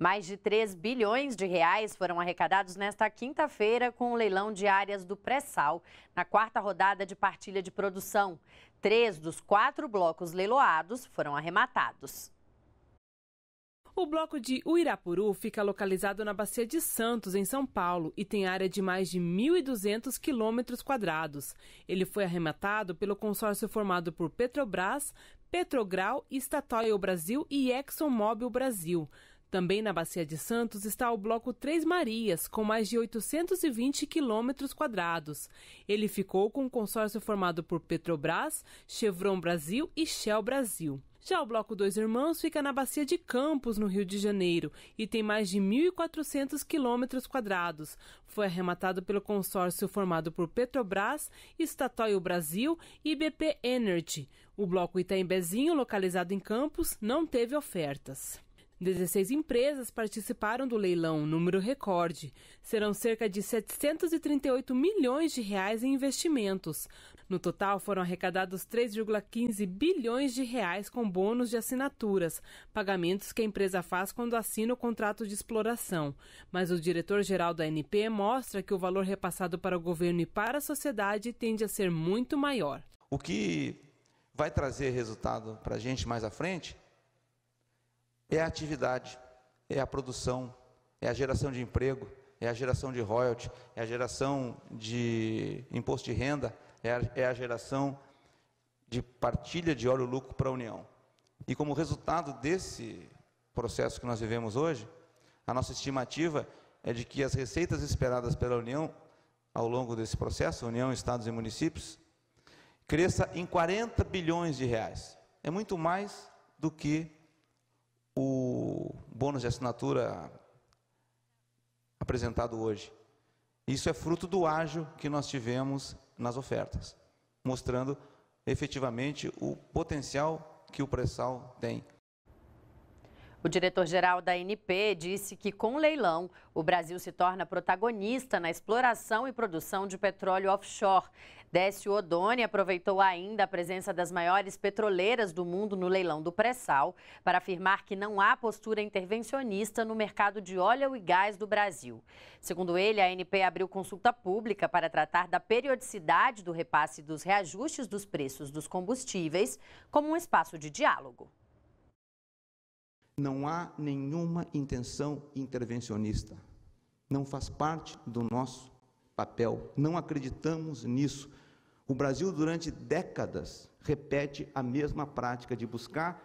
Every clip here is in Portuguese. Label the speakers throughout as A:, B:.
A: Mais de 3 bilhões de reais foram arrecadados nesta quinta-feira com o um leilão de áreas do pré-sal, na quarta rodada de partilha de produção. Três dos quatro blocos leiloados foram arrematados.
B: O bloco de Uirapuru fica localizado na Bacia de Santos, em São Paulo, e tem área de mais de 1.200 quilômetros quadrados. Ele foi arrematado pelo consórcio formado por Petrobras, Petrogral, Statoil Brasil e ExxonMobil Brasil. Também na Bacia de Santos está o Bloco Três Marias, com mais de 820 quilômetros quadrados. Ele ficou com um consórcio formado por Petrobras, Chevron Brasil e Shell Brasil. Já o Bloco Dois Irmãos fica na Bacia de Campos, no Rio de Janeiro, e tem mais de 1.400 quilômetros quadrados. Foi arrematado pelo consórcio formado por Petrobras, Statoil Brasil e BP Energy. O Bloco Itaimbezinho, localizado em Campos, não teve ofertas. 16 empresas participaram do leilão, número recorde. Serão cerca de 738 milhões de reais em investimentos. No total, foram arrecadados 3,15 bilhões de reais com bônus de assinaturas, pagamentos que a empresa faz quando assina o contrato de exploração. Mas o diretor-geral da ANP mostra que o valor repassado para o governo e para a sociedade tende a ser muito maior.
C: O que vai trazer resultado para a gente mais à frente é a atividade, é a produção, é a geração de emprego, é a geração de royalty, é a geração de imposto de renda, é a, é a geração de partilha de óleo lucro para a União. E como resultado desse processo que nós vivemos hoje, a nossa estimativa é de que as receitas esperadas pela União ao longo desse processo, União, Estados e municípios, cresça em 40 bilhões de reais. É muito mais do que o bônus de assinatura apresentado hoje. Isso é fruto do ágio que nós tivemos nas ofertas, mostrando efetivamente o potencial que o pré-sal tem.
A: O diretor-geral da NP disse que, com o leilão, o Brasil se torna protagonista na exploração e produção de petróleo offshore. Décio Odoni aproveitou ainda a presença das maiores petroleiras do mundo no leilão do pré-sal para afirmar que não há postura intervencionista no mercado de óleo e gás do Brasil. Segundo ele, a NP abriu consulta pública para tratar da periodicidade do repasse dos reajustes dos preços dos combustíveis como um espaço de diálogo.
C: Não há nenhuma intenção intervencionista. Não faz parte do nosso papel. Não acreditamos nisso. O Brasil, durante décadas, repete a mesma prática de buscar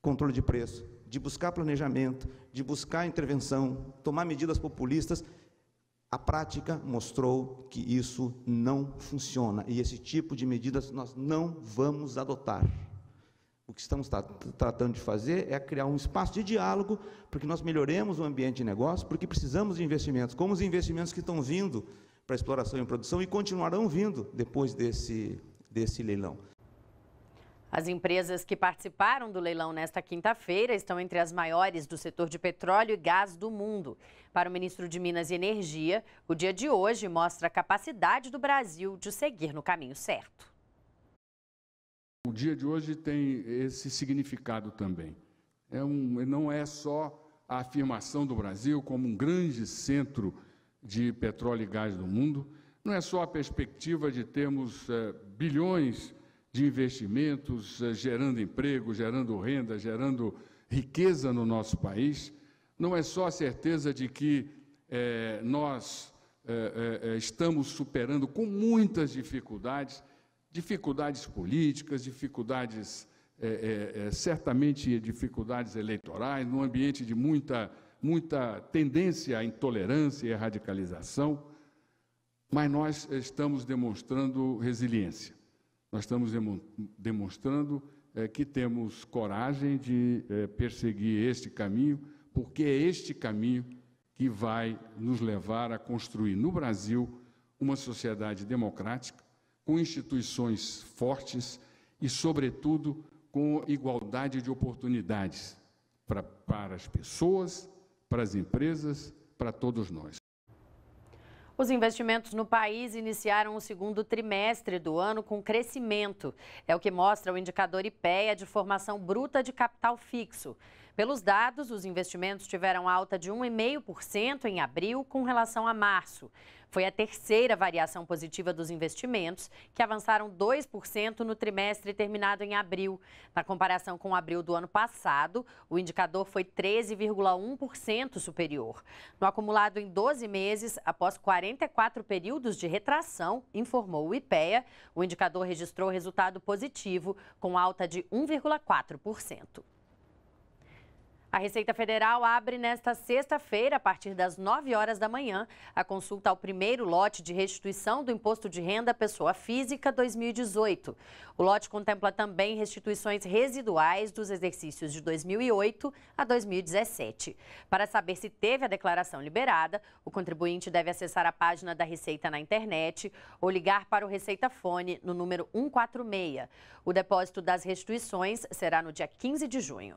C: controle de preço, de buscar planejamento, de buscar intervenção, tomar medidas populistas. A prática mostrou que isso não funciona e esse tipo de medidas nós não vamos adotar. O que estamos tra tratando de fazer é criar um espaço de diálogo para que nós melhoremos o ambiente de negócio, porque precisamos de investimentos, como os investimentos que estão vindo para exploração e produção e continuarão vindo depois desse, desse leilão.
A: As empresas que participaram do leilão nesta quinta-feira estão entre as maiores do setor de petróleo e gás do mundo. Para o ministro de Minas e Energia, o dia de hoje mostra a capacidade do Brasil de seguir no caminho certo
D: o dia de hoje tem esse significado também. É um, não é só a afirmação do Brasil como um grande centro de petróleo e gás do mundo, não é só a perspectiva de termos é, bilhões de investimentos é, gerando emprego, gerando renda, gerando riqueza no nosso país, não é só a certeza de que é, nós estamos superando com muitas dificuldades dificuldades políticas, dificuldades, é, é, é, certamente dificuldades eleitorais, num ambiente de muita, muita tendência à intolerância e à radicalização, mas nós estamos demonstrando resiliência, nós estamos demonstrando é, que temos coragem de é, perseguir este caminho, porque é este caminho que vai nos levar a construir no Brasil uma sociedade democrática, com instituições fortes e, sobretudo, com igualdade de oportunidades para, para as pessoas, para as empresas, para todos nós.
A: Os investimentos no país iniciaram o segundo trimestre do ano com crescimento. É o que mostra o indicador IPEA de formação bruta de capital fixo. Pelos dados, os investimentos tiveram alta de 1,5% em abril com relação a março. Foi a terceira variação positiva dos investimentos, que avançaram 2% no trimestre terminado em abril. Na comparação com abril do ano passado, o indicador foi 13,1% superior. No acumulado em 12 meses, após 44 períodos de retração, informou o IPEA, o indicador registrou resultado positivo, com alta de 1,4%. A Receita Federal abre nesta sexta-feira, a partir das 9 horas da manhã, a consulta ao primeiro lote de restituição do Imposto de Renda Pessoa Física 2018. O lote contempla também restituições residuais dos exercícios de 2008 a 2017. Para saber se teve a declaração liberada, o contribuinte deve acessar a página da Receita na internet ou ligar para o Receita Fone no número 146. O depósito das restituições será no dia 15 de junho.